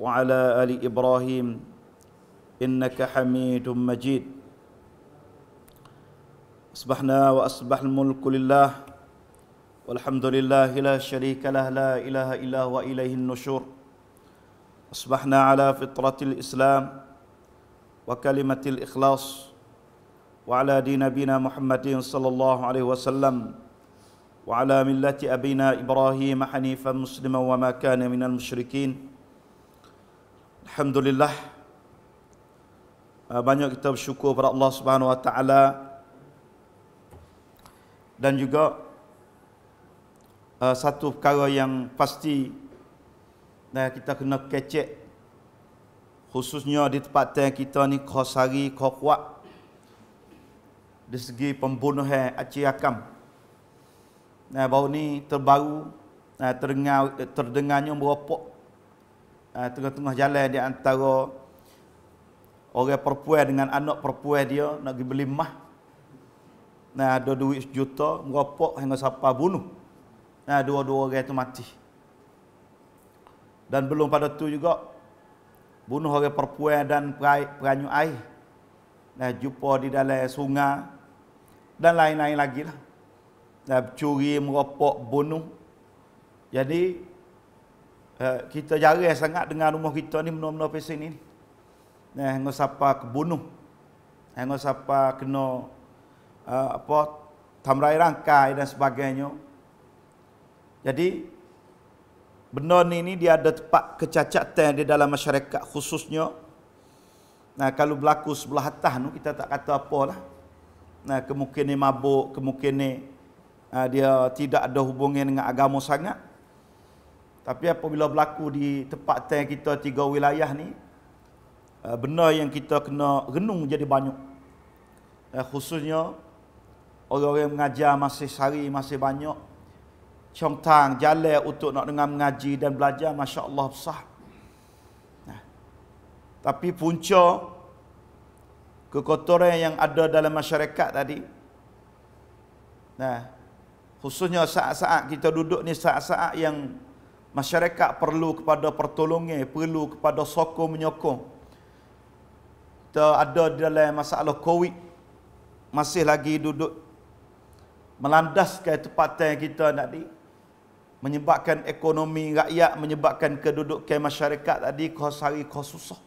وعلى ال ابراهيم انك حميد مجيد اصبحنا واصبح الملك لله والحمد لله لا شريك له لا اله الا هو اليه النشور اصبحنا على فطره الاسلام وكلمه الاخلاص وعلى دين نبينا محمد صلى الله عليه وسلم وعلى مله ابينا ابراهيم حنيفا مسلما وما كان من المشركين Alhamdulillah ah, banyak kita bersyukur kepada Allah Subhanahu Wa Taala dan juga ah, satu perkara yang pasti kita kena kecek khususnya di tempat kita ni kosari kokuat di segi pembunuhan Aci Akam. Nah, baru ni terbaru terdengar, terdengarnya merupakan Ah, tengah-tengah jalan di antara orang perempuan dengan anak perempuan dia nak pergi beli mah. Nah, ada duit sejuta, merapak hingga siapa bunuh. Nah, dua-dua orang itu mati. Dan belum pada tu juga bunuh orang perempuan dan peranyu air. Nah, jumpa di dalam sungai dan lain-lain lagi lah. Nah, curi, merapak, bunuh. Jadi Eh, kita jarang sangat dengan rumah kita ni mena-mena pesen ni. Nah, eh, siapa kebunuh. Eh, Hang siapa kena uh, apa tamrai rangka dan sebagainya. Jadi benda ni ni dia ada tempat kecacatan di dalam masyarakat khususnya. Nah, kalau berlaku sebelah atas tu kita tak kata apalah. Nah, kemungkinan mabuk, kemungkinan uh, dia tidak ada hubungan dengan agama sangat. Tapi apabila berlaku di tempat tank kita tiga wilayah ni eh, benda yang kita kena renung jadi banyak. Eh, khususnya orang-orang yang mengajar masih sari masih banyak contang jalan untuk nak dengan mengaji dan belajar masya-Allah besar. Nah. Tapi punca kekotoran yang ada dalam masyarakat tadi nah khususnya saat-saat kita duduk ni saat-saat yang Masyarakat perlu kepada pertolongan, perlu kepada sokong menyokong. Kita ada dalam masalah COVID masih lagi duduk melandaskan tempatan kita tadi menyebabkan ekonomi rakyat menyebabkan kedudukan masyarakat tadi kos hari kos susah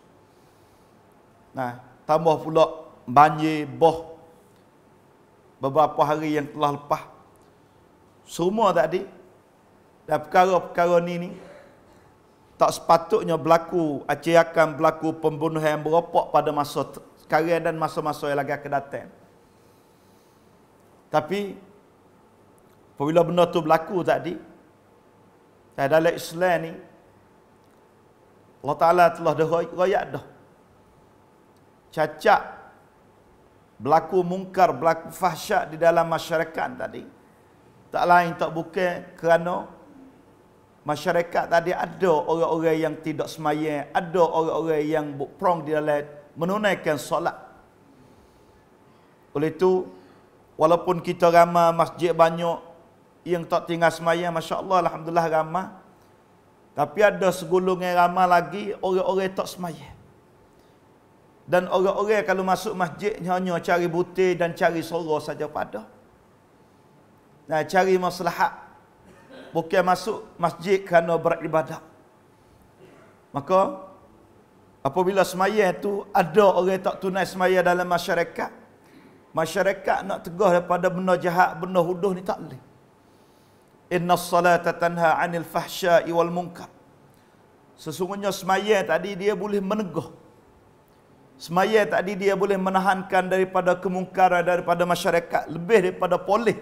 nah tambah pula banjir boh beberapa hari yang telah lepas semua tadi dan perkara-perkara ni ni tak sepatutnya berlaku akan berlaku pembunuhan beropak pada masa sekarang dan masa-masa yang lagi akan datang tapi apabila benda tu berlaku tadi dalam Islam ni Allah Ta'ala telah dah rakyat dah cacat berlaku mungkar, berlaku fahsyat di dalam masyarakat tadi tak lain tak bukan kerana masyarakat tadi ada orang-orang yang tidak semayang, ada orang-orang yang berprong di dalam menunaikan solat. Oleh itu, walaupun kita ramai masjid banyak yang tak tinggal semayang, Masya Allah, Alhamdulillah ramai. Tapi ada segulung yang ramai lagi, orang-orang tak semayang. Dan orang-orang kalau masuk masjid hanya cari butir dan cari sorok saja pada. Nah, cari masalah bukan masuk masjid kerana beribadat. Maka apabila semaya tu ada orang tak tunai semaya dalam masyarakat, masyarakat nak tegah daripada benda jahat, benda huduh ni tak boleh. Inna salata tanha anil fahsya'i wal munkar. Sesungguhnya semaya tadi dia boleh menegah. Semaya tadi dia boleh menahankan daripada kemungkaran daripada masyarakat. Lebih daripada polis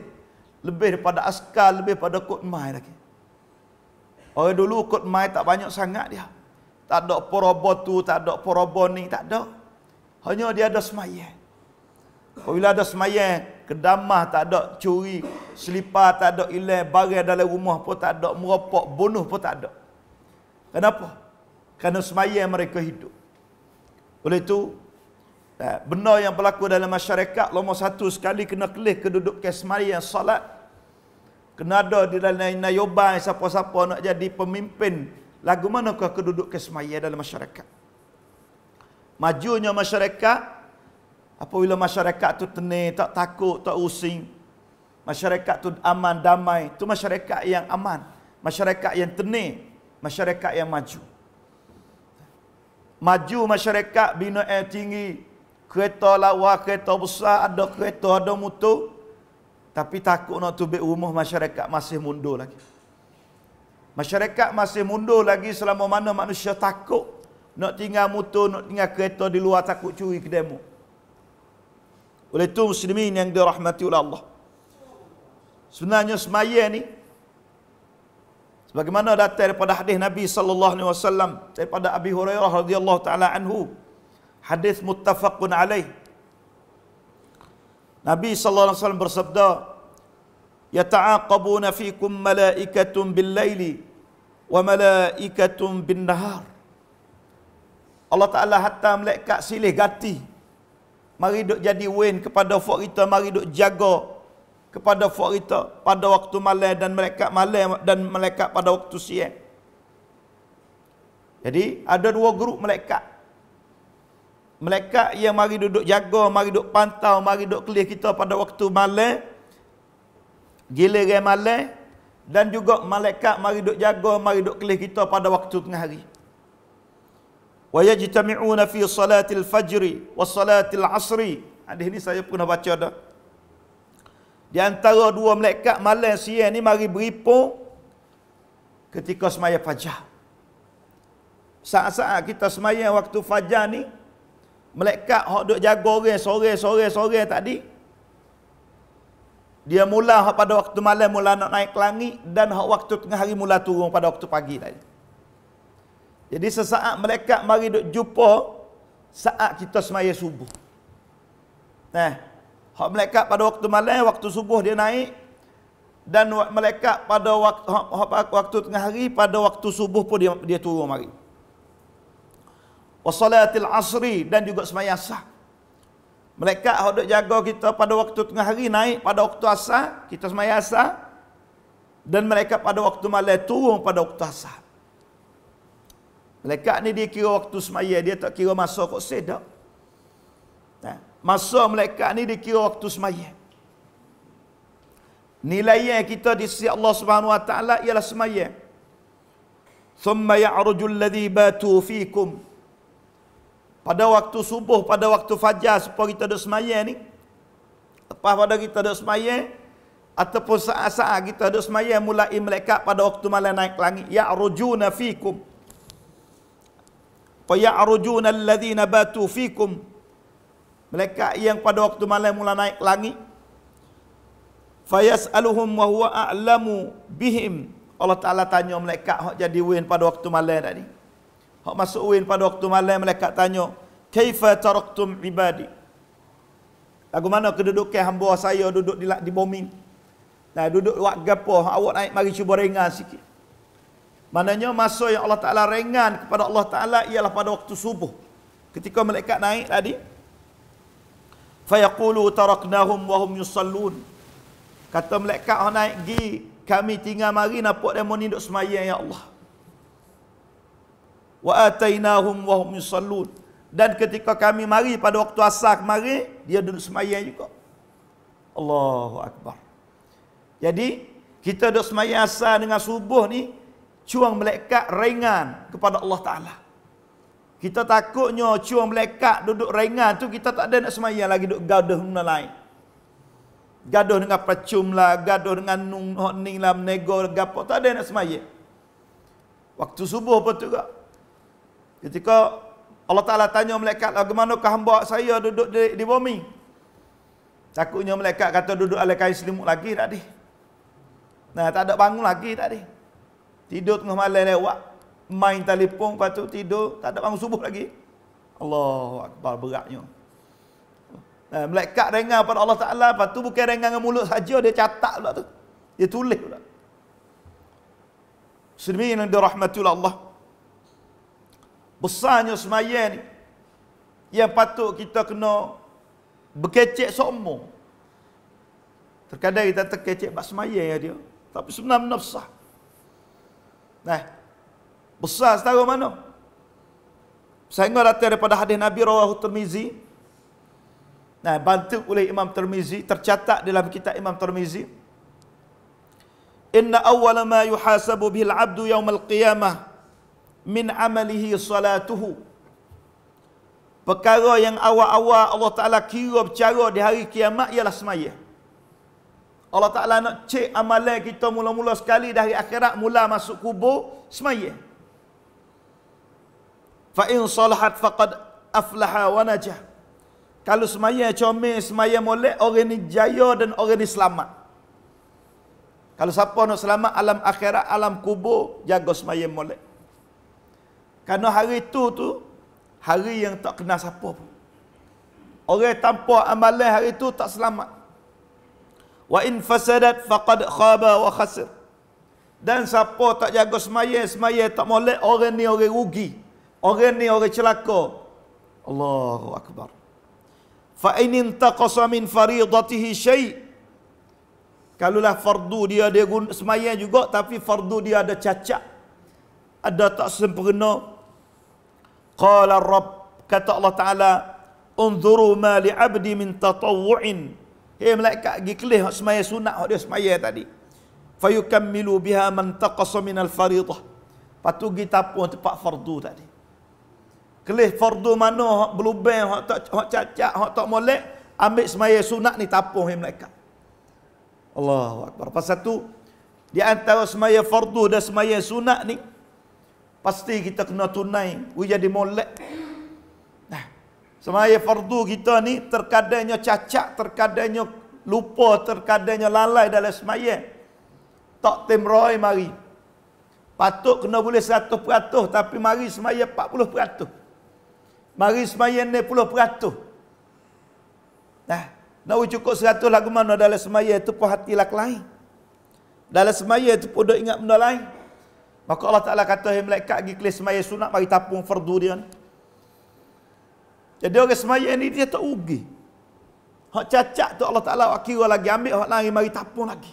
lebih daripada askar lebih daripada kot mai lagi orang dulu kot mai tak banyak sangat dia tak ada poroba tu tak ada poroba ni tak ada hanya dia ada semayang apabila ada semayang kedamah tak ada curi selipar tak ada ilang barang dalam rumah pun tak ada merapak bunuh pun tak ada kenapa kerana semayang mereka hidup oleh itu Eh, benda yang berlaku dalam masyarakat nombor satu sekali kena kelih kedudukan yang solat kena ada di dalam nayoban siapa-siapa nak jadi pemimpin lagu manakah kedudukan semayang dalam masyarakat majunya masyarakat apabila masyarakat tu tenang tak takut tak using masyarakat tu aman damai tu masyarakat yang aman masyarakat yang tenang masyarakat yang maju maju masyarakat bina air tinggi kereta lawa, kereta besar, ada kereta, ada mutu, Tapi takut nak tubik rumah masyarakat masih mundur lagi. Masyarakat masih mundur lagi selama mana manusia takut nak tinggal mutu, nak tinggal kereta di luar takut curi ke demo. Oleh itu muslimin yang dirahmati oleh Allah. Sebenarnya semaya ni sebagaimana datang daripada hadis Nabi sallallahu alaihi wasallam daripada Abi Hurairah radhiyallahu taala anhu hadis muttafaqun alaih Nabi sallallahu alaihi wasallam bersabda yata'aqabuna fikum malaikatun bil laili wa malaikatun bin nahar Allah Taala hatta malaikat silih ganti mari duk jadi wen kepada fuk kita mari duk jaga kepada fuk kita pada waktu malam dan malaikat malam dan malaikat pada waktu siang jadi ada dua grup malaikat Malaikat yang mari duduk jaga, mari duduk pantau, mari duduk kelih kita pada waktu malam. Giliran malam dan juga malaikat mari duduk jaga, mari duduk kelih kita pada waktu tengah hari. Wa yajtami'una fi salatil fajri wa salatil asri. Hadis ini saya pernah baca dah. Di antara dua malaikat malam siang ni mari berhimpun ketika semaya fajar. Saat-saat kita semaya waktu fajar ni, Melekat hak duk jaga orang sore-sore-sore tadi. Dia mula hak pada waktu malam mula nak naik ke langit dan hak waktu tengah hari mula turun pada waktu pagi tadi. Jadi sesaat melekat mari duk jumpa saat kita semaya subuh. Nah, eh, hak melekat pada waktu malam waktu subuh dia naik dan melekat pada waktu waktu tengah hari pada waktu subuh pun dia dia turun mari wasalatil asri dan juga semayang sah. Malaikat hendak jaga kita pada waktu tengah hari naik pada waktu asar, kita semayang asar. Dan mereka pada waktu malam turun pada waktu asar. Mereka ni dia kira waktu semayang, dia tak kira masa kok sedap. Nah, ha, masa mereka ni dia kira waktu semayang. Nilai yang kita di sisi Allah Subhanahu wa taala ialah semayang. Thumma ya'ruju allazi batu fikum pada waktu subuh, pada waktu fajar supaya kita duduk semayang ni lepas pada kita duduk semayang ataupun saat-saat kita duduk semayang mulai mereka pada waktu malam naik langit ya rujuna fikum fa ya rujuna alladhina batu fikum Mereka yang pada waktu malam mulai naik langit fa yas'aluhum wa huwa a'lamu bihim Allah Ta'ala tanya mereka, yang jadi win pada waktu malam tadi. Hak masuk uin pada waktu malam mereka tanya, "Kaifa taraktum ibadi?" Lagu mana kedudukan hamba saya duduk di di bumi? Nah, duduk wak gapo? Awak naik mari cuba ringan sikit. Maknanya masa yang Allah Taala ringan kepada Allah Taala ialah pada waktu subuh. Ketika mereka naik tadi, fayaqulu taraknahum wa hum yusallun. Kata mereka, hendak naik gi, kami tinggal mari nampak demo ni duduk semayang ya Allah wa atainahum wa hum yusallun dan ketika kami mari pada waktu asar kemari dia duduk semayang juga Allahu akbar jadi kita duduk semayang asar dengan subuh ni cuang melekat ringan kepada Allah taala kita takutnya cuang melekat duduk ringan tu kita tak ada nak semayang lagi duduk gaduh dengan lain gaduh dengan pecum lah gaduh dengan nung ning lah menegur gapo tak ada nak semayang waktu subuh pun juga Ketika Allah Ta'ala tanya malaikat, bagaimana ke hamba saya duduk di, di bumi? Takutnya malaikat kata duduk ala kain selimut lagi tadi. Nah, tak ada bangun lagi tadi. Tidur tengah malam lewat, main telefon, lepas tu tidur, tak ada bangun subuh lagi. Allah Akbar beratnya. Nah, malaikat dengar pada Allah Ta'ala, lepas tu bukan dengar dengan mulut saja, dia catat pula tu. Dia tulis pula. Sedemikian dirahmatullah Allah besarnya semayang ni yang patut kita kena berkecek sombong terkadang kita terkecek bak semayang ya dia tapi sebenarnya besar nah besar setara mana saya ingat datang daripada hadis Nabi Rawahu Tirmizi nah bantu oleh Imam Termizi tercatat dalam kitab Imam Termizi. inna awal ma yuhasabu bil abdu yaumil qiyamah min amalihi salatuhu perkara yang awal-awal Allah Taala kira bercara di hari kiamat ialah semaya Allah Taala nak cek amalan kita mula-mula sekali dari akhirat mula masuk kubur semaya fa in salahat faqad aflaha wa najah kalau semaya comel semaya molek orang ni jaya dan orang ni selamat kalau siapa nak selamat alam akhirat alam kubur jaga semaya molek Karena hari itu tu hari yang tak kena siapa pun. Orang tanpa amalan hari itu tak selamat. Wa in fasadat faqad khaba wa khasir. Dan siapa tak jaga semaya, semaya tak molek, orang ni orang rugi. Orang ni orang celaka. Allahu Akbar. Fa in intaqasa min faridatihi syai' Kalaulah fardu dia dia guna semayang juga tapi fardu dia ada cacat ada tak sempurna Qala Rabb kata Allah Taala unzuru ma li abdi min tatawwu'in. Hei malaikat gi kelih hak semaya sunat hak dia semaya tadi. Fayukammilu biha man taqasa min al-fariidah. Patu gi tapung tempat fardu tadi. Kelih fardu mana hak belubang hak tak hak cacat hak tak molek ambil semaya sunat ni tapung hei malaikat. Allahu akbar. Pasal tu di antara semaya fardu dan semaya sunat ni Pasti kita kena tunai Ujah di molek nah, Semaya fardu kita ni Terkadangnya cacat Terkadangnya lupa Terkadangnya lalai dalam semaya Tak temroi mari Patut kena boleh 100% Tapi mari semaya 40% Mari semaya 60% Nah Nak cukup 100 lagu mana dalam semaya Itu pun hati lah kelain Dalam semaya itu pun ingat benda lain Maka Allah Ta'ala kata, Hei malaikat pergi kelih semaya sunat, mari tapung fardu dia ni. Jadi orang semaya ni dia tak ugi. Hak cacat tu Allah Ta'ala wakil orang lagi ambil, hak lari mari tapung lagi.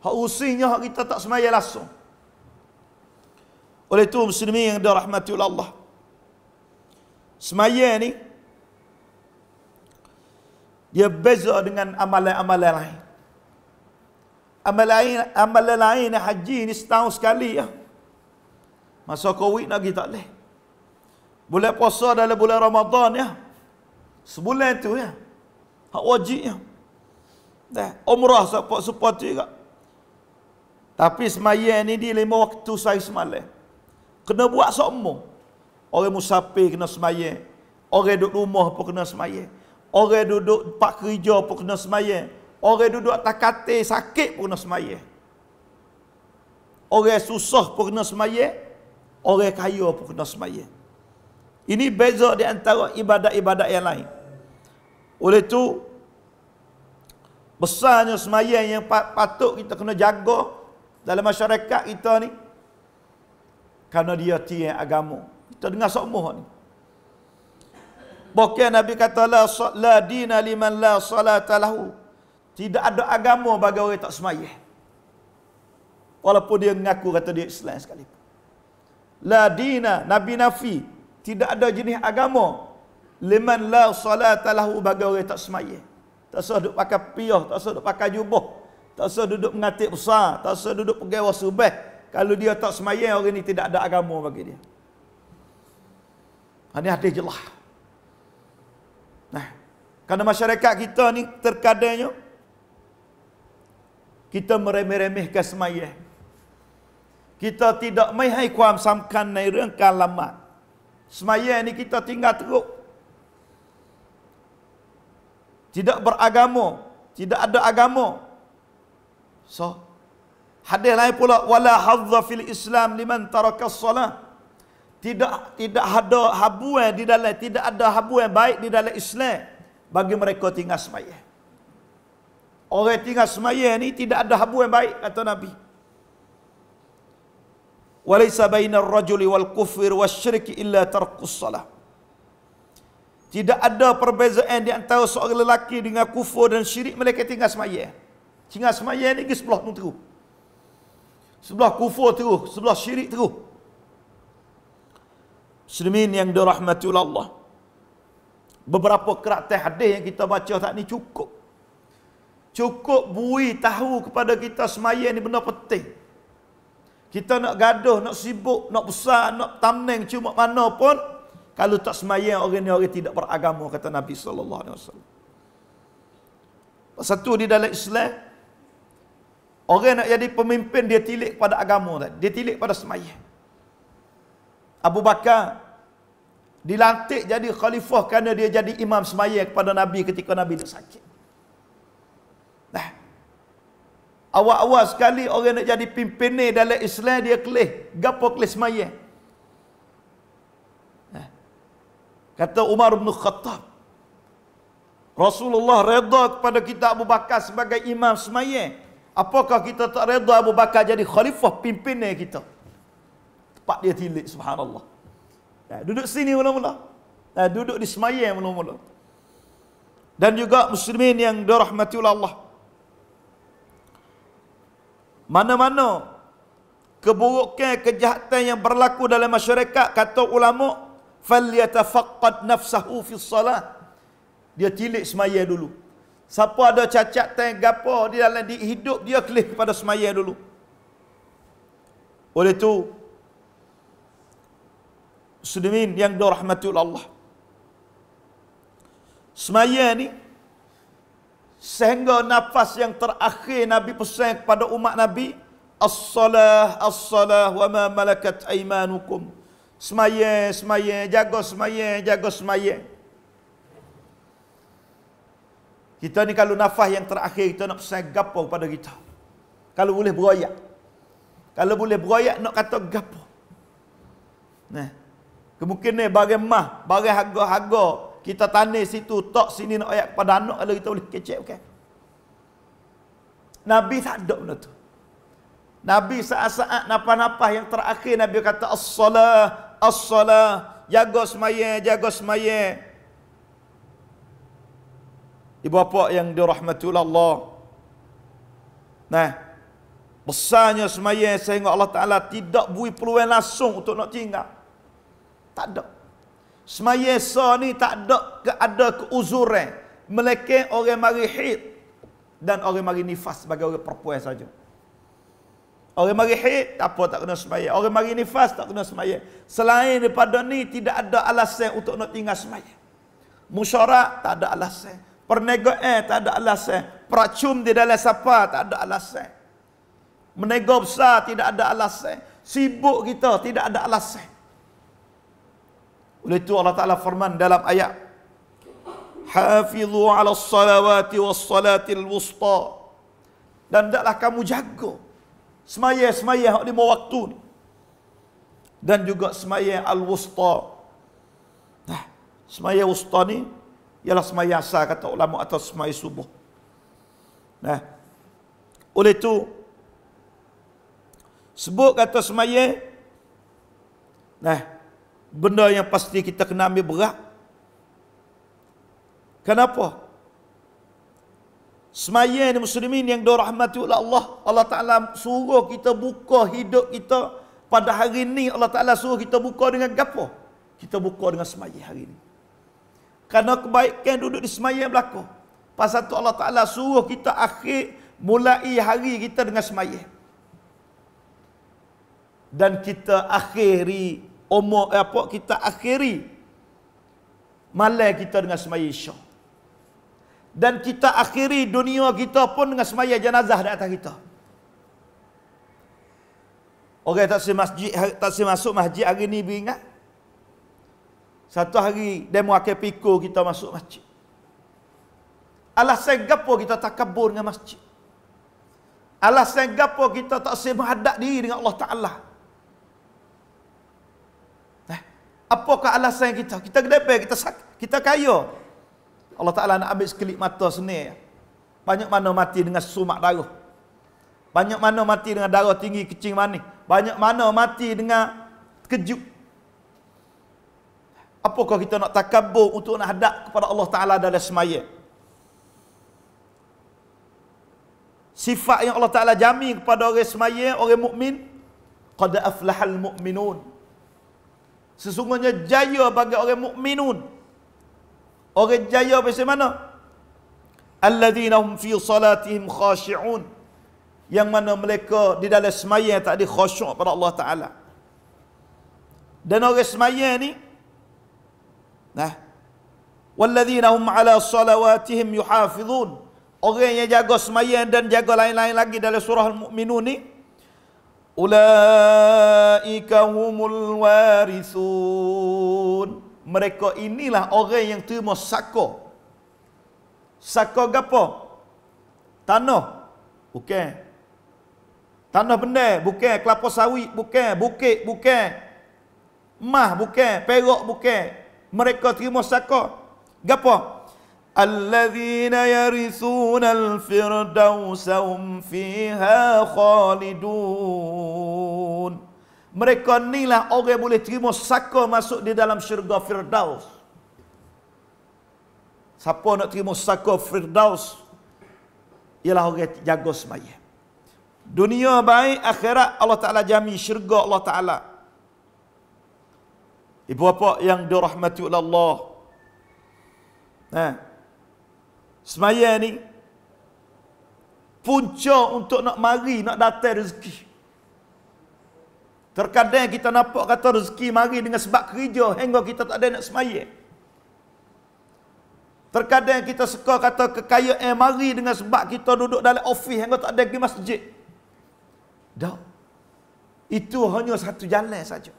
Hak usinya hak kita tak semaya langsung. Oleh tu muslimin yang dirahmati oleh Allah. Semaya ni, dia beza dengan amalan-amalan lain. amalan lain, amal lain haji ni setahun sekali ya. Masa Covid lagi tak boleh. Bulan puasa dalam bulan Ramadan ya. Sebulan tu ya. Hak wajibnya. Dah, umrah support support juga. Tapi semayang ni di lima waktu saya semale, Kena buat semua. Orang musafir kena semayang. Orang duduk rumah pun kena semayang. Orang duduk pak kerja pun kena semayang. Orang duduk atas katil sakit pun kena semayang. Orang susah pun kena semayang. Orang kaya pun kena semaya. Ini beza di antara ibadat-ibadat yang lain. Oleh itu, besarnya semaya yang patut kita kena jaga dalam masyarakat kita ni. Kerana dia tiang agama. Kita dengar semua ni. Bukan Nabi kata, La, la dina liman la salatalahu. Tidak ada agama bagi orang yang tak semaya. Walaupun dia mengaku kata dia Islam sekalipun la dina nabi nafi tidak ada jenis agama liman la salata lahu bagi orang tak semaya tak usah duduk pakai piah tak usah duduk pakai jubah tak usah duduk mengatik besar tak usah duduk pegawa subah kalau dia tak semaya orang ini tidak ada agama bagi dia ini hati jelah nah kerana masyarakat kita ni terkadangnya kita meremeh-remehkan semayah kita tidak mai hai ความสําคัญในเรื่องการละหมาด semayang ni kita tinggal teruk tidak beragama tidak ada agama so hadis lain pula wala hadza fil islam liman taraka salat tidak tidak ada habuan di dalam tidak ada habuan baik di dalam Islam bagi mereka tinggal semayang orang tinggal semayang ni tidak ada habuan baik kata nabi walaysa bainar rajuli wal kufri wasyriki illa tarqus salah tidak ada perbezaan di antara seorang lelaki dengan kufur dan syirik mereka tinggal semaya. tinggal semaya ni sebelah pun sebelah kufur teruk sebelah syirik teruk muslimin yang dirahmati oleh Allah beberapa kertas hadis yang kita baca tak ni cukup cukup bui tahu kepada kita semaya ni benda penting kita nak gaduh, nak sibuk, nak besar, nak tamneng cuma mana pun kalau tak semayang orang ni orang tidak beragama kata Nabi sallallahu alaihi wasallam. Satu di dalam Islam orang nak jadi pemimpin dia tilik pada agama tadi. Dia tilik pada semayang. Abu Bakar dilantik jadi khalifah kerana dia jadi imam semayang kepada Nabi ketika Nabi nak sakit. Awal-awal sekali orang nak jadi pimpin ni dalam Islam dia kelih. Gapo kelih semaya? Eh? Kata Umar bin Khattab. Rasulullah reda kepada kita Abu Bakar sebagai imam semaya. Apakah kita tak reda Abu Bakar jadi khalifah pimpin ni kita? Tepat dia tilik subhanallah. Eh, duduk sini mula-mula. Eh, duduk di semaya mula-mula. Dan juga muslimin yang dirahmati oleh Allah mana-mana keburukan kejahatan yang berlaku dalam masyarakat kata ulama falyatafaqqad nafsahu fi salat dia tilik semayan dulu siapa ada cacat tang gapo di dalam di hidup dia kelih kepada semayan dulu oleh itu muslimin yang dirahmati Allah semayan ni Sehingga nafas yang terakhir Nabi pesan kepada umat Nabi As-salah, as-salah wa ma malakat aimanukum Semaya, semaya, jaga semaya, jaga semaya Kita ni kalau nafas yang terakhir kita nak pesan gapo pada kita Kalau boleh beroyak Kalau boleh beroyak nak kata gapo Nah, kemungkinan barang mah, barang harga-harga kita tanis situ, tok sini nak ayat kepada anak kalau kita boleh kecek bukan? Okay? Nabi tak ada benda tu. Nabi saat-saat napas-napas yang terakhir Nabi kata as-salah, as-salah, jaga semaya, jaga semaya. Ibu bapa yang dirahmati Allah. Nah, besarnya semaya sehingga Allah Taala tidak beri peluang langsung untuk nak tinggal. Tak ada. Semaya esa ni tak ada ada keuzuran. Mereka orang mari haid dan orang mari nifas sebagai orang perempuan saja. Orang mari haid tak apa tak kena semaya. Orang mari nifas tak kena semaya. Selain daripada ni tidak ada alasan untuk nak tinggal semaya. Musyarak tak ada alasan. Pernegoan tak ada alasan. Peracum di dalam sapa tak ada alasan. Menegur besar tidak ada alasan. Sibuk kita tidak ada alasan. Oleh itu Allah Ta'ala firman dalam ayat Hafizu ala salawati wa salatil wusta Dan taklah kamu jaga Semaya semaya yang lima waktu Dan juga semaya al-wusta nah, Semaya wusta ni Ialah semaya asal kata ulama atau semaya subuh Nah, Oleh itu Sebut kata semaya Nah benda yang pasti kita kena ambil berat. Kenapa? Semaya ni muslimin yang doa rahmati oleh Allah, Allah Ta'ala suruh kita buka hidup kita pada hari ini Allah Ta'ala suruh kita buka dengan gapo? Kita buka dengan semaya hari ini. Kerana kebaikan duduk di semaya berlaku. Pasal tu Allah Ta'ala suruh kita akhir mulai hari kita dengan semaya. Dan kita akhiri umur eh, apa kita akhiri malam kita dengan semaya isyak dan kita akhiri dunia kita pun dengan semaya jenazah di atas kita orang okay, tak si masjid ha, tak si masuk masjid hari ni beringat satu hari demo akan piko kita masuk masjid Allah segapo kita tak kabur dengan masjid Alasan gapo kita tak sembah hadap diri dengan Allah Ta'ala. apakah alasan kita? Kita gedepe, kita sak, kita kaya. Allah Taala nak ambil sekelip mata sini. Banyak mana mati dengan sumak darah. Banyak mana mati dengan darah tinggi kecing manis. Banyak mana mati dengan kejuk. Apakah kita nak takabur untuk nak hadap kepada Allah Taala dalam semaya? Sifat yang Allah Taala jamin kepada orang semaya, orang mukmin, qad aflahal mukminun. Sesungguhnya jaya bagi orang mukminun. Orang jaya macam mana? Alladzina hum fi salatihim khashi'un. Yang mana mereka di dalam semayang tak ada khusyuk pada Allah Ta'ala. Dan orang semayang ni, nah, Walladzina hum ala salawatihim yuhafidhun. Orang yang jaga semayang dan jaga lain-lain lagi dalam surah Al-Mu'minun ni, Ulaika humul warisun Mereka inilah orang yang terima sako. Sako gapo? Tanah. Bukan. Tanah benda, bukan kelapa sawit, bukan bukit, bukan mah, bukan perak, bukan. Mereka terima sako. Gapo? الذين يرثون الفردوس هم فيها خالدون mereka inilah orang yang boleh terima saka masuk di dalam syurga Firdaus. Siapa nak terima saka Firdaus? Ialah orang yang jaga semaya. Dunia baik, akhirat Allah Ta'ala jamin syurga Allah Ta'ala. Ibu bapa yang dirahmati oleh Allah. Nah, eh, Semayang ni punca untuk nak mari nak datang rezeki. Terkadang kita nampak kata rezeki mari dengan sebab kerja hingga kita tak ada nak semayang. Terkadang kita suka kata kekayaan mari dengan sebab kita duduk dalam ofis hingga tak ada pergi masjid. Dah. Itu hanya satu jalan saja.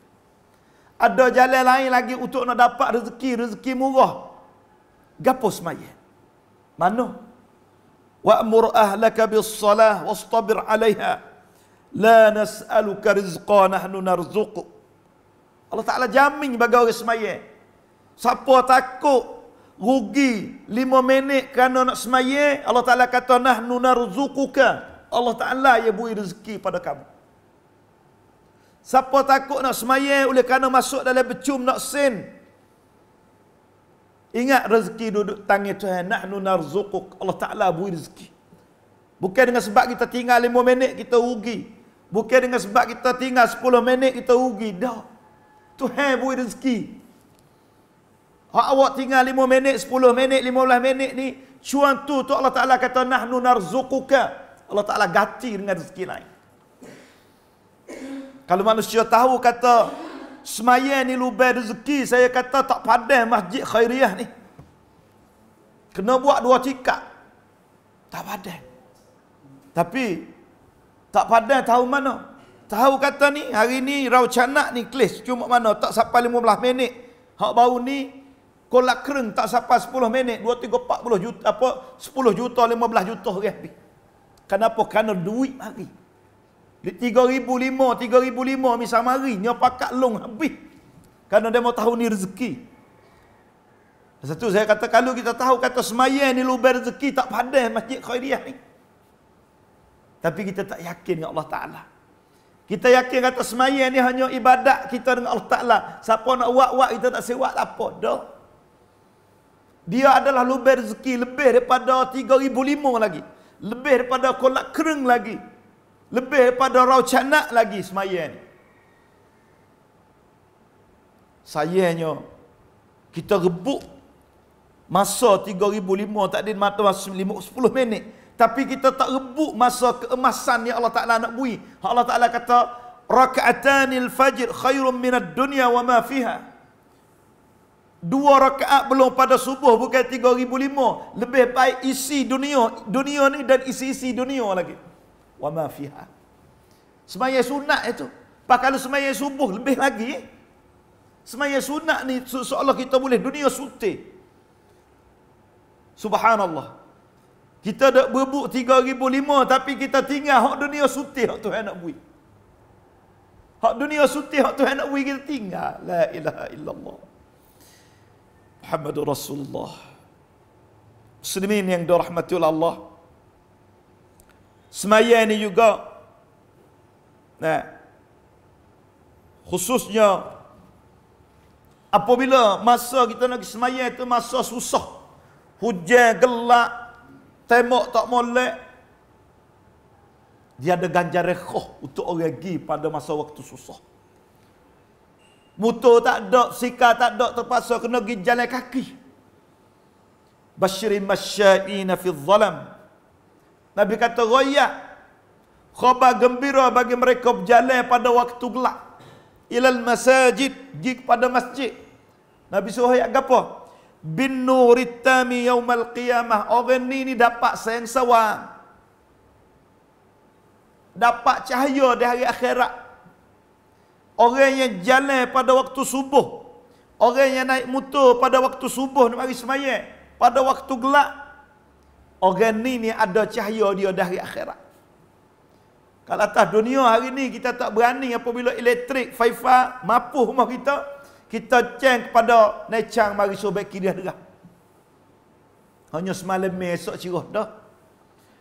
Ada jalan lain lagi untuk nak dapat rezeki, rezeki murah. Gapo semayang. Mana? Wa'mur ahlaka bis salah wastabir 'alayha. La nas'aluka rizqa nahnu narzuq. Allah Taala jamin bagi orang semayang. Siapa takut rugi 5 minit kerana nak semayang, Allah Taala kata nahnu narzuquka. Allah Taala ya beri rezeki pada kamu. Siapa takut nak semayang oleh kerana masuk dalam becum nak sin, Ingat rezeki duduk tangi Tuhan. Nahnu narzukuk. Allah Ta'ala beri rezeki. Bukan dengan sebab kita tinggal lima minit kita rugi. Bukan dengan sebab kita tinggal sepuluh minit kita rugi. Dah. Tuhan beri rezeki. Hak awak tinggal lima minit, sepuluh minit, lima belas minit ni. Cuan tu tu Allah Ta'ala kata nahnu narzukuka. Allah Ta'ala ganti dengan rezeki lain. Kalau manusia tahu kata semaya ni lubai rezeki saya kata tak padah masjid khairiah ni kena buat dua cikak tak padah tapi tak padah tahu mana tahu kata ni hari ni raw canak ni kelis cuma mana tak sampai 15 minit hak bau ni kolak kereng tak sampai 10 minit 2 3 40 juta apa 10 juta 15 juta ke kenapa kerana duit mari 3005 3005 mi samari nya pakat long habis kerana dia mau tahu ni rezeki satu saya kata kalau kita tahu kata semaya ni luber rezeki tak padah masjid khairiah ni tapi kita tak yakin dengan Allah Ta'ala kita yakin kata semaya ni hanya ibadat kita dengan Allah Ta'ala siapa nak wak-wak kita tak sewa tak lah apa dah dia adalah luber rezeki lebih daripada 3005 lagi lebih daripada kolak kereng lagi lebih daripada rau canak lagi semaya ni. Sayangnya, kita rebuk masa 3,500, tak ada mata masa 10 minit. Tapi kita tak rebuk masa keemasan yang Allah Ta'ala nak bui. Allah Ta'ala kata, Raka'atanil fajir khairun minat dunia wa ma fiha. Dua rakaat belum pada subuh bukan 3,500. Lebih baik isi dunia. Dunia ni dan isi-isi dunia lagi wa ma fiha. Semayang sunat itu. Pak kalau semayang subuh lebih lagi. Eh. Semayang sunat ni seolah kita boleh dunia suti. Subhanallah. Kita dak berbuk 3005 tapi kita tinggal hak dunia suti hak Tuhan nak buih. Hak dunia suti hak Tuhan nak buih kita tinggal. La ilaha illallah. Muhammadur Rasulullah. Muslimin yang dirahmati oleh Allah. Semaya ni juga nah khususnya apabila masa kita nak semaya itu masa susah hujan gelap tembok tak molek dia ada ganjar rekoh untuk orang pergi pada masa waktu susah Mutu tak ada sika tak ada terpaksa kena pergi jalan kaki Bashirin masyaina fi al-zalam. Nabi kata royak khabar gembira bagi mereka berjalan pada waktu gelap ilal masajid pergi pada masjid Nabi suruh ayat gapo bin nuritami yaumal qiyamah orang ni ni dapat sayang sawang dapat cahaya di hari akhirat orang yang jalan pada waktu subuh orang yang naik motor pada waktu subuh ni mari semayang pada waktu gelap Orang ni ni ada cahaya dia dari akhirat. Kalau atas dunia hari ni kita tak berani apabila elektrik, faifa, mampu rumah kita. Kita ceng kepada necang mari sobek kiri dia. Hanya semalam ni esok cirah dah.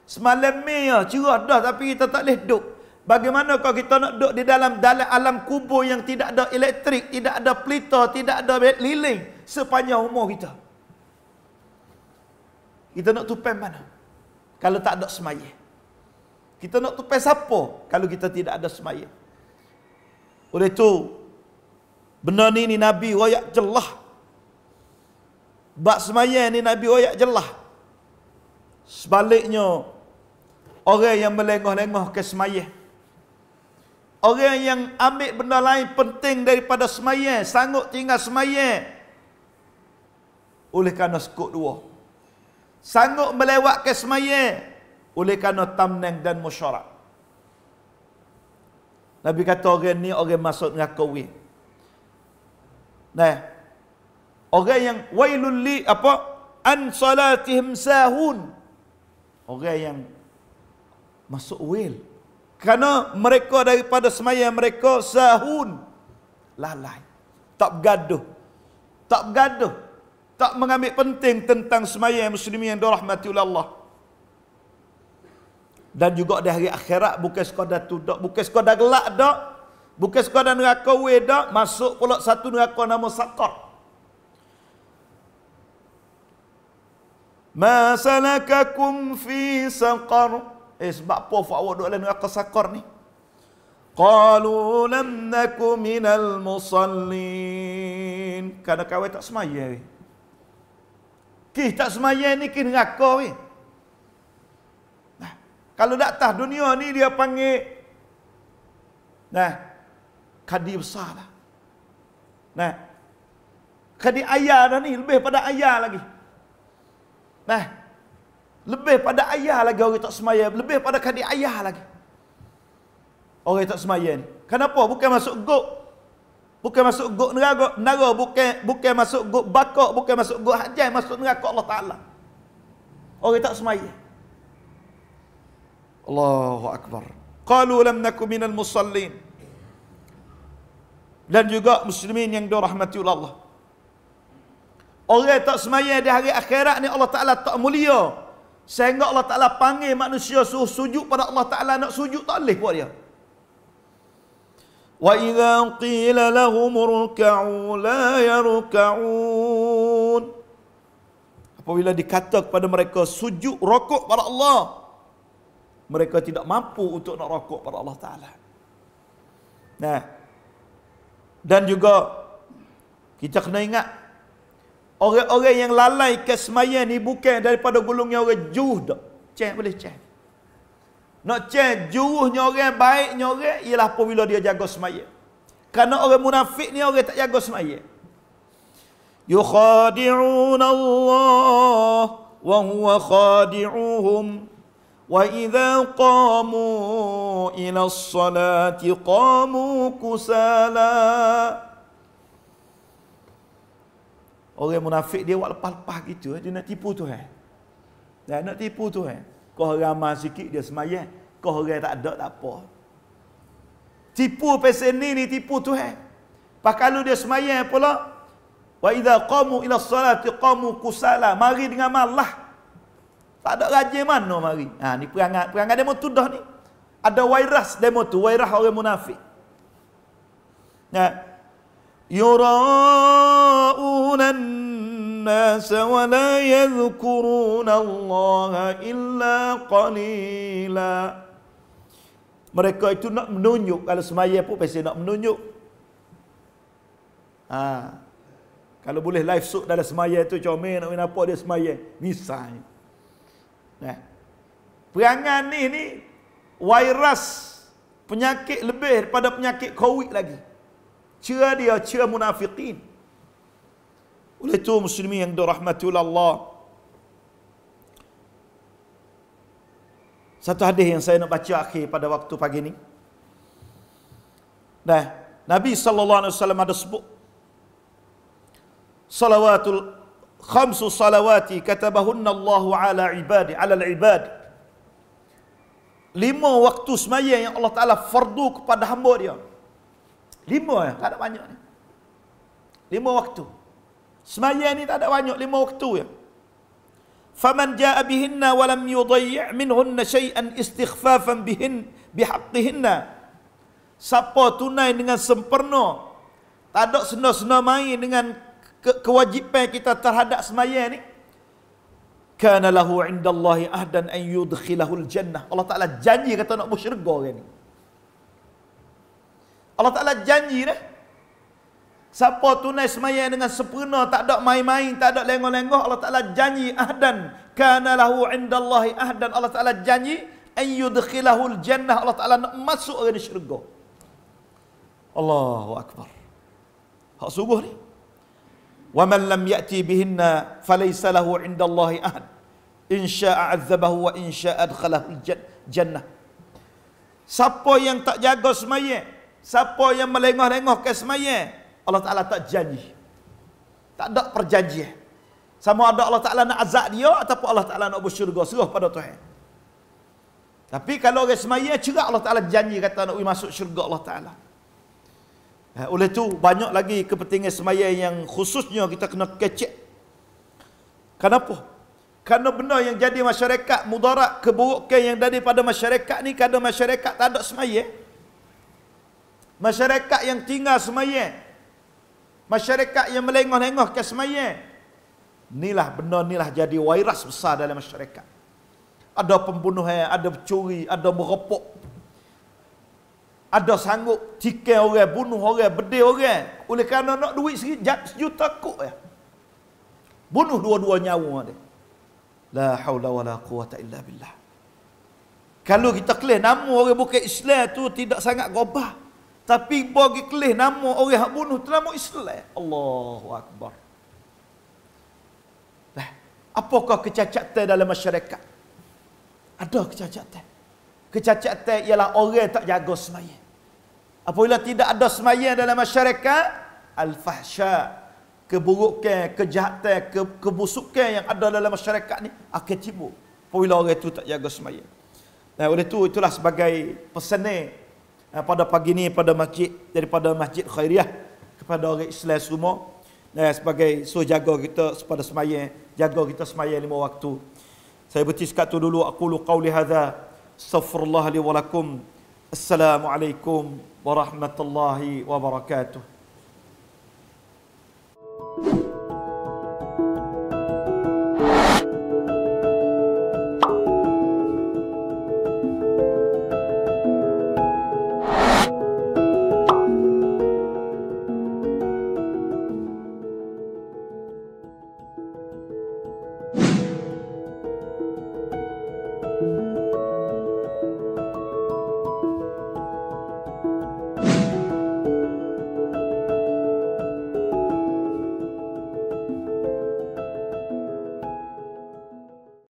Semalam ni ya cirah dah tapi kita tak boleh duduk. Bagaimana kalau kita nak duduk di dalam dalam alam kubur yang tidak ada elektrik, tidak ada pelita, tidak ada liling sepanjang umur kita. Kita nak tupai mana? Kalau tak ada semaya. Kita nak tupai siapa kalau kita tidak ada semaya? Oleh itu, benar ni, ni Nabi royak jelah. Bak semaya ni Nabi royak jelah. Sebaliknya, orang yang melengah-lengah ke semaya. Orang yang ambil benda lain penting daripada semaya, sanggup tinggal semaya. Oleh kerana sekut dua sanggup melewatkan semaya oleh kerana tamneng dan musyarak. Nabi kata orang ni orang masuk neraka wih. Nah. Orang yang wailul li apa? An salatihim sahun. Orang yang masuk wail, Kerana mereka daripada semaya mereka sahun. Lalai. Tak bergaduh. Tak bergaduh tak mengambil penting tentang semaya muslimin yang dirahmati oleh Allah. Dan juga di hari akhirat bukan sekadar tu dak, bukan sekadar gelak dok, bukan sekadar neraka we dak, masuk pula satu neraka nama Saqar. Ma salakakum fi Saqar? Eh sebab apa fawak dak neraka Saqar ni? Qalu lam nakum minal musallin. Kadang-kadang tak semaya. Kih tak semayang ni kih kau. ni. Nah, kalau tak tahu dunia ni dia panggil nah kadi besar lah. Nah. Kadi ayah dah ni lebih pada ayah lagi. Nah. Lebih pada ayah lagi orang tak semayang, lebih pada kadi ayah lagi. Orang tak semayang. Kenapa? Bukan masuk gok. Bukan masuk gok neraka, nara bukan bukan masuk gok bakok, bukan masuk gok hajai, masuk neraka Allah Taala. Orang tak semai. Allahu akbar. Qalu lam nakum minal musallin. Dan juga muslimin yang dirahmati oleh Allah. Orang tak semaya di hari akhirat ni Allah Ta'ala tak mulia. Sehingga Allah Ta'ala panggil manusia suruh sujud pada Allah Ta'ala nak sujud tak boleh buat dia. وإذا قيل لهم اركعوا لا يركعون Apabila dikata kepada mereka sujud rokok pada Allah mereka tidak mampu untuk nak rokok pada Allah Taala. Nah. Dan juga kita kena ingat orang-orang yang lalai kesemayan ni bukan daripada gulungnya orang juhd. Cek boleh cek. Nak cek juruhnya orang baiknya orang ialah apabila dia jaga semaya. Karena orang munafik ni orang tak jaga semaya. Yukhadi'un Allah wa huwa khadi'uhum wa idza qamu ila as-salati qamu kusala. Orang munafik dia buat lepas-lepas gitu eh. dia nak tipu Tuhan. Dia nak tipu Tuhan. Kau orang mahal sikit dia semayang. Kau orang tak ada tak apa. Tipu pesen ni ni tipu tu eh. Pak dia semayang pula. Wa idha qamu ila salati qamu kusala. Mari dengan malah. Tak ada rajin mana mari. Ha, ni perangai, perangai demo tu ni. Ada wairas demo tu. Wairah orang munafik. Ya. Yura'unan الناس ولا يذكرون الله إلا قليلا mereka itu nak menunjuk kalau semaya pun pasti nak menunjuk ha. kalau boleh live suit dalam semaya itu comel nak minapa dia semaya misalnya nah. perangan ni ni virus penyakit lebih daripada penyakit covid lagi cia dia cia munafiqin oleh itu muslimin yang dirahmatilah Allah Satu hadis yang saya nak baca akhir pada waktu pagi ni. Nah, Nabi sallallahu alaihi wasallam ada sebut Salawatul khamsu salawati katabahunna Allahu ala ibadi ala al-ibad. Lima waktu semayang yang Allah Taala fardu kepada hamba dia. Lima ya, tak ada banyak ni. Lima waktu. Semayang ni tak ada banyak lima waktu ya. Faman jaa bihinna wa lam yudayyi' minhunna shay'an istighfafan bihin bihaqqihinna. Siapa tunai dengan sempurna tak ada senar-senar main dengan ke- kewajipan kita terhadap semayang ni kana lahu indallahi ahdan an yudkhilahu aljannah Allah Taala janji kata nak masuk syurga kan Allah Taala janji dah Siapa tunai semayang dengan sempurna tak ada main-main, tak ada lengoh-lengoh, Allah Taala janji ahdan kana lahu indallahi ahdan. Allah Taala janji ayyudkhilahul jannah. Allah Taala nak masuk ke syurga. Allahu akbar. Hak sungguh ni. Wa man lam ya'ti bihinna falaysa lahu indallahi ahad. In syaa'a wa in jannah. Siapa yang tak jaga semayang, siapa yang melengah-lengah ke semayang, Allah Ta'ala tak janji. Tak ada perjanjian. Sama ada Allah Ta'ala nak azab dia ataupun Allah Ta'ala nak bersyurga. Serah pada Tuhan. Tapi kalau orang semaya cerak Allah Ta'ala janji kata nak masuk syurga Allah Ta'ala. Eh, oleh itu banyak lagi kepentingan semaya yang khususnya kita kena kecek. Kenapa? Kerana benda yang jadi masyarakat mudarat keburukan yang pada masyarakat ni kerana masyarakat tak ada semaya. Masyarakat yang tinggal semayang Masyarakat yang melengoh-lengoh ke semaya. Inilah benda inilah jadi wairas besar dalam masyarakat. Ada pembunuhan, ada curi, ada merepok. Ada sanggup tikai orang, bunuh orang, bedil orang. Oleh kerana nak duit sejuta, sejuta kok ya. Bunuh dua-dua nyawa dia. La haula wa quwata illa billah. Kalau kita klaim nama orang bukan Islam tu tidak sangat gobah. Tapi bagi kelih nama orang yang bunuh terlalu Islam. Allahu Akbar. Lah, apakah kecacatan dalam masyarakat? Ada kecacatan. Kecacatan ialah orang tak jaga semaya. Apabila tidak ada semaya dalam masyarakat, al-fahsya, keburukan, kejahatan, ke kebusukan yang ada dalam masyarakat ni akan timbul. Apabila orang itu tak jaga semaya. Nah, oleh itu itulah sebagai pesanan Eh, pada pagi ni pada masjid daripada masjid khairiah kepada orang Islam semua eh, sebagai so jaga kita pada semayang jaga kita semayang lima waktu saya berhenti sekat tu dulu aku lu qauli hadza astaghfirullah li wa lakum alaikum warahmatullahi wabarakatuh thank you